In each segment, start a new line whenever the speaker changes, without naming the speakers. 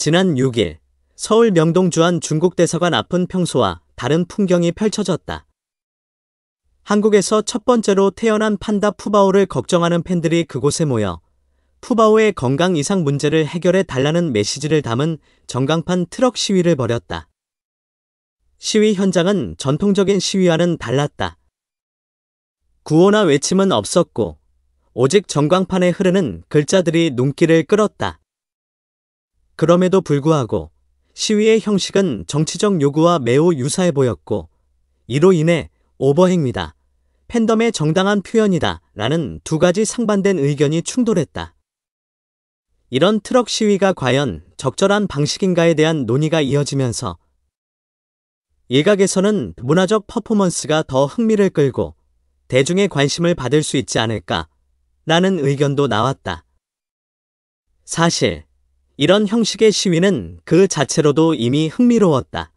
지난 6일 서울 명동 주한 중국대사관 앞은 평소와 다른 풍경이 펼쳐졌다. 한국에서 첫 번째로 태어난 판다 푸바오를 걱정하는 팬들이 그곳에 모여 푸바오의 건강 이상 문제를 해결해 달라는 메시지를 담은 전광판 트럭 시위를 벌였다. 시위 현장은 전통적인 시위와는 달랐다. 구호나 외침은 없었고 오직 전광판에 흐르는 글자들이 눈길을 끌었다. 그럼에도 불구하고 시위의 형식은 정치적 요구와 매우 유사해 보였고 이로 인해 오버행위다, 팬덤의 정당한 표현이다 라는 두 가지 상반된 의견이 충돌했다. 이런 트럭 시위가 과연 적절한 방식인가에 대한 논의가 이어지면서 일각에서는 문화적 퍼포먼스가 더 흥미를 끌고 대중의 관심을 받을 수 있지 않을까 라는 의견도 나왔다. 사실 이런 형식의 시위는 그 자체로도 이미 흥미로웠다.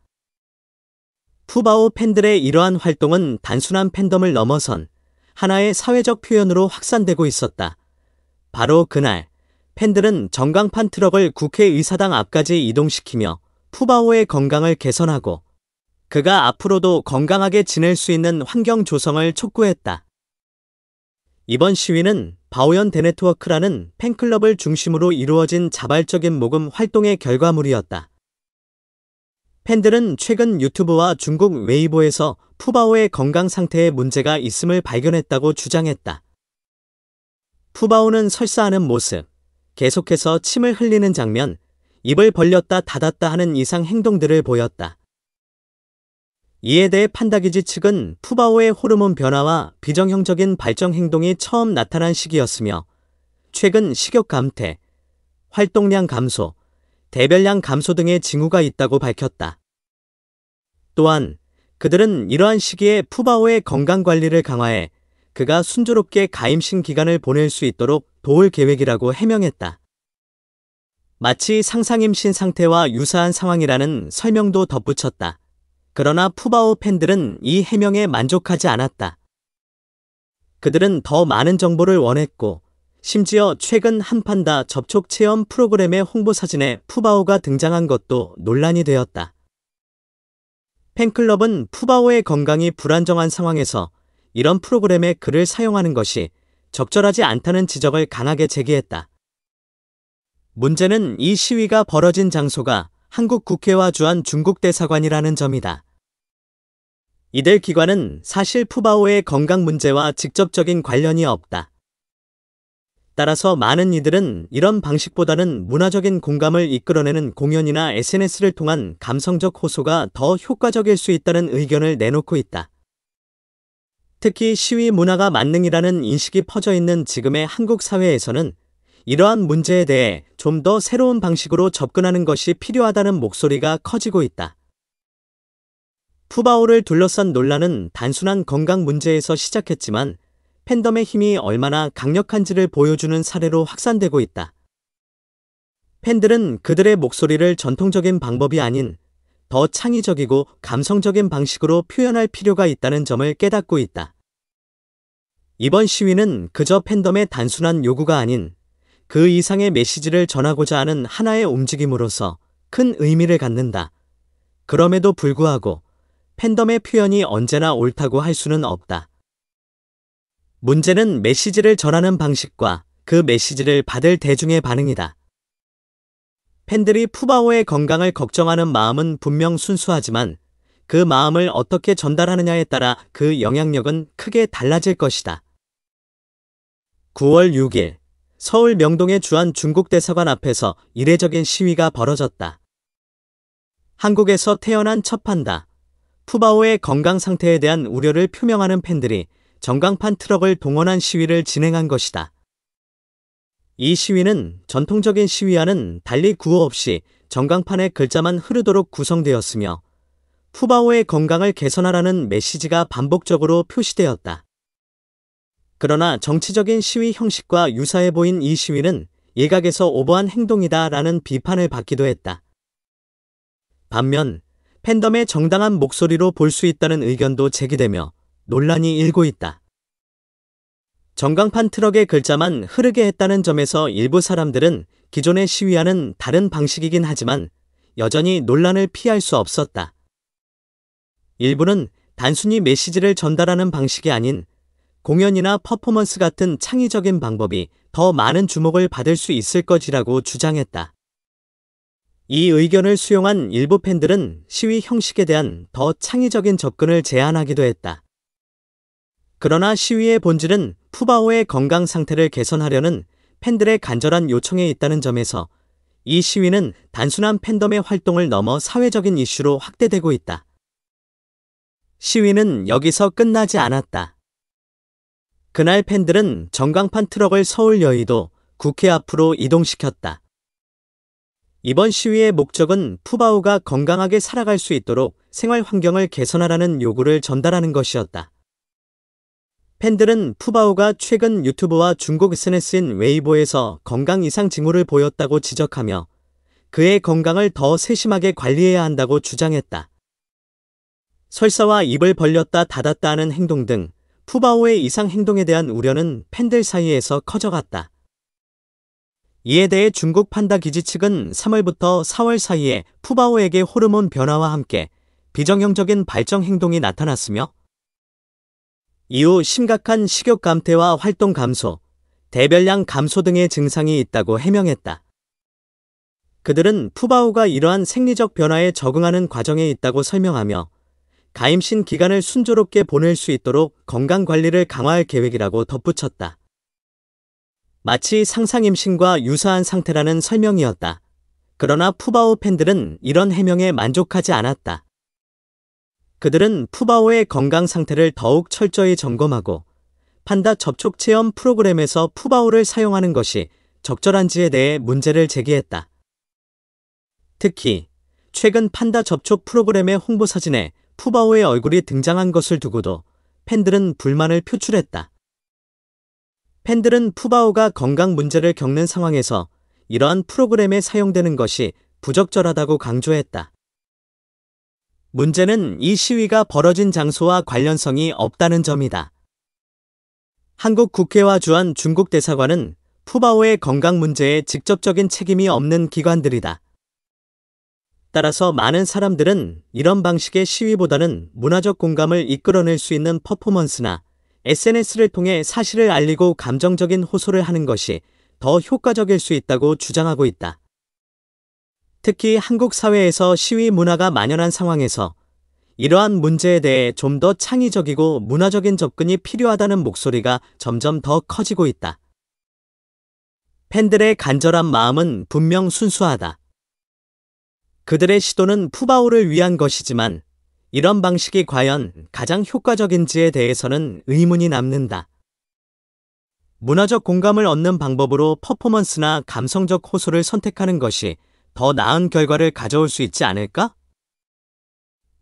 푸바오 팬들의 이러한 활동은 단순한 팬덤을 넘어선 하나의 사회적 표현으로 확산되고 있었다. 바로 그날 팬들은 전광판 트럭을 국회의사당 앞까지 이동시키며 푸바오의 건강을 개선하고 그가 앞으로도 건강하게 지낼 수 있는 환경 조성을 촉구했다. 이번 시위는 바오연 대네트워크라는 팬클럽을 중심으로 이루어진 자발적인 모금 활동의 결과물이었다. 팬들은 최근 유튜브와 중국 웨이보에서 푸바오의 건강 상태에 문제가 있음을 발견했다고 주장했다. 푸바오는 설사하는 모습, 계속해서 침을 흘리는 장면, 입을 벌렸다 닫았다 하는 이상 행동들을 보였다. 이에 대해 판다기지 측은 푸바오의 호르몬 변화와 비정형적인 발정 행동이 처음 나타난 시기였으며 최근 식욕 감퇴, 활동량 감소, 대별량 감소 등의 징후가 있다고 밝혔다. 또한 그들은 이러한 시기에 푸바오의 건강관리를 강화해 그가 순조롭게 가임신 기간을 보낼 수 있도록 도울 계획이라고 해명했다. 마치 상상임신 상태와 유사한 상황이라는 설명도 덧붙였다. 그러나 푸바오 팬들은 이 해명에 만족하지 않았다. 그들은 더 많은 정보를 원했고 심지어 최근 한판다 접촉 체험 프로그램의 홍보 사진에 푸바오가 등장한 것도 논란이 되었다. 팬클럽은 푸바오의 건강이 불안정한 상황에서 이런 프로그램의 글을 사용하는 것이 적절하지 않다는 지적을 강하게 제기했다. 문제는 이 시위가 벌어진 장소가 한국 국회와 주한 중국 대사관이라는 점이다. 이들 기관은 사실 푸바오의 건강 문제와 직접적인 관련이 없다. 따라서 많은 이들은 이런 방식보다는 문화적인 공감을 이끌어내는 공연이나 SNS를 통한 감성적 호소가 더 효과적일 수 있다는 의견을 내놓고 있다. 특히 시위 문화가 만능이라는 인식이 퍼져 있는 지금의 한국 사회에서는 이러한 문제에 대해 좀 더 새로운 방식으로 접근하는 것이 필요하다는 목소리가 커지고 있다. 푸바오를 둘러싼 논란은 단순한 건강 문제에서 시작했지만 팬덤의 힘이 얼마나 강력한지를 보여주는 사례로 확산되고 있다. 팬들은 그들의 목소리를 전통적인 방법이 아닌 더 창의적이고 감성적인 방식으로 표현할 필요가 있다는 점을 깨닫고 있다. 이번 시위는 그저 팬덤의 단순한 요구가 아닌 그 이상의 메시지를 전하고자 하는 하나의 움직임으로서 큰 의미를 갖는다. 그럼에도 불구하고 팬덤의 표현이 언제나 옳다고 할 수는 없다. 문제는 메시지를 전하는 방식과 그 메시지를 받을 대중의 반응이다. 팬들이 푸바오의 건강을 걱정하는 마음은 분명 순수하지만 그 마음을 어떻게 전달하느냐에 따라 그 영향력은 크게 달라질 것이다. 9월 6일 서울 명동의 주한 중국대사관 앞에서 이례적인 시위가 벌어졌다. 한국에서 태어난 첫 판다. 푸바오의 건강 상태에 대한 우려를 표명하는 팬들이 전광판 트럭을 동원한 시위를 진행한 것이다. 이 시위는 전통적인 시위와는 달리 구호 없이 전광판의 글자만 흐르도록 구성되었으며 푸바오의 건강을 개선하라는 메시지가 반복적으로 표시되었다. 그러나 정치적인 시위 형식과 유사해 보인 이 시위는 일각에서 오버한 행동이다 라는 비판을 받기도 했다. 반면 팬덤의 정당한 목소리로 볼 수 있다는 의견도 제기되며 논란이 일고 있다. 정강판 트럭의 글자만 흐르게 했다는 점에서 일부 사람들은 기존의 시위와는 다른 방식이긴 하지만 여전히 논란을 피할 수 없었다. 일부는 단순히 메시지를 전달하는 방식이 아닌 공연이나 퍼포먼스 같은 창의적인 방법이 더 많은 주목을 받을 수 있을 것이라고 주장했다. 이 의견을 수용한 일부 팬들은 시위 형식에 대한 더 창의적인 접근을 제안하기도 했다. 그러나 시위의 본질은 푸바오의 건강 상태를 개선하려는 팬들의 간절한 요청에 있다는 점에서 이 시위는 단순한 팬덤의 활동을 넘어 사회적인 이슈로 확대되고 있다. 시위는 여기서 끝나지 않았다. 그날 팬들은 전광판 트럭을 서울 여의도 국회 앞으로 이동시켰다. 이번 시위의 목적은 푸바오가 건강하게 살아갈 수 있도록 생활 환경을 개선하라는 요구를 전달하는 것이었다. 팬들은 푸바오가 최근 유튜브와 중국 SNS인 웨이보에서 건강 이상 징후를 보였다고 지적하며 그의 건강을 더 세심하게 관리해야 한다고 주장했다. 설사와 입을 벌렸다 닫았다 하는 행동 등 푸바오의 이상 행동에 대한 우려는 팬들 사이에서 커져갔다. 이에 대해 중국 판다 기지 측은 3월부터 4월 사이에 푸바오에게 호르몬 변화와 함께 비정형적인 발정 행동이 나타났으며 이후 심각한 식욕 감퇴와 활동 감소, 대별량 감소 등의 증상이 있다고 해명했다. 그들은 푸바오가 이러한 생리적 변화에 적응하는 과정에 있다고 설명하며 가임신 기간을 순조롭게 보낼 수 있도록 건강관리를 강화할 계획이라고 덧붙였다. 마치 상상임신과 유사한 상태라는 설명이었다. 그러나 푸바오 팬들은 이런 해명에 만족하지 않았다. 그들은 푸바오의 건강 상태를 더욱 철저히 점검하고 판다 접촉 체험 프로그램에서 푸바오를 사용하는 것이 적절한지에 대해 문제를 제기했다. 특히 최근 판다 접촉 프로그램의 홍보 사진에 푸바오의 얼굴이 등장한 것을 두고도 팬들은 불만을 표출했다. 팬들은 푸바오가 건강 문제를 겪는 상황에서 이러한 프로그램에 사용되는 것이 부적절하다고 강조했다. 문제는 이 시위가 벌어진 장소와 관련성이 없다는 점이다. 한국 국회와 주한 중국 대사관은 푸바오의 건강 문제에 직접적인 책임이 없는 기관들이다. 따라서 많은 사람들은 이런 방식의 시위보다는 문화적 공감을 이끌어낼 수 있는 퍼포먼스나 SNS를 통해 사실을 알리고 감정적인 호소를 하는 것이 더 효과적일 수 있다고 주장하고 있다. 특히 한국 사회에서 시위 문화가 만연한 상황에서 이러한 문제에 대해 좀 더 창의적이고 문화적인 접근이 필요하다는 목소리가 점점 더 커지고 있다. 팬들의 간절한 마음은 분명 순수하다. 그들의 시도는 푸바오를 위한 것이지만 이런 방식이 과연 가장 효과적인지에 대해서는 의문이 남는다. 문화적 공감을 얻는 방법으로 퍼포먼스나 감성적 호소를 선택하는 것이 더 나은 결과를 가져올 수 있지 않을까?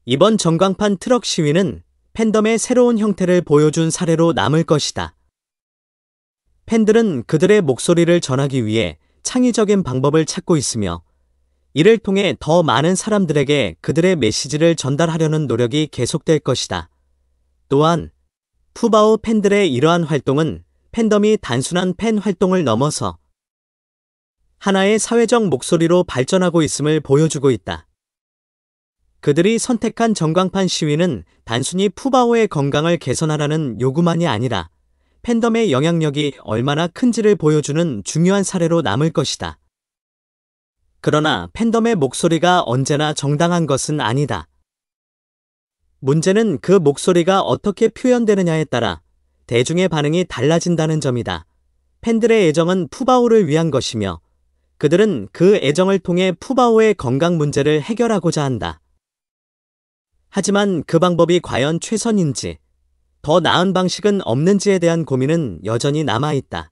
이번 전광판 트럭 시위는 팬덤의 새로운 형태를 보여준 사례로 남을 것이다. 팬들은 그들의 목소리를 전하기 위해 창의적인 방법을 찾고 있으며 이를 통해 더 많은 사람들에게 그들의 메시지를 전달하려는 노력이 계속될 것이다. 또한 푸바오 팬들의 이러한 활동은 팬덤이 단순한 팬 활동을 넘어서 하나의 사회적 목소리로 발전하고 있음을 보여주고 있다. 그들이 선택한 전광판 시위는 단순히 푸바오의 건강을 개선하라는 요구만이 아니라 팬덤의 영향력이 얼마나 큰지를 보여주는 중요한 사례로 남을 것이다. 그러나 팬덤의 목소리가 언제나 정당한 것은 아니다. 문제는 그 목소리가 어떻게 표현되느냐에 따라 대중의 반응이 달라진다는 점이다. 팬들의 애정은 푸바오를 위한 것이며 그들은 그 애정을 통해 푸바오의 건강 문제를 해결하고자 한다. 하지만 그 방법이 과연 최선인지, 더 나은 방식은 없는지에 대한 고민은 여전히 남아있다.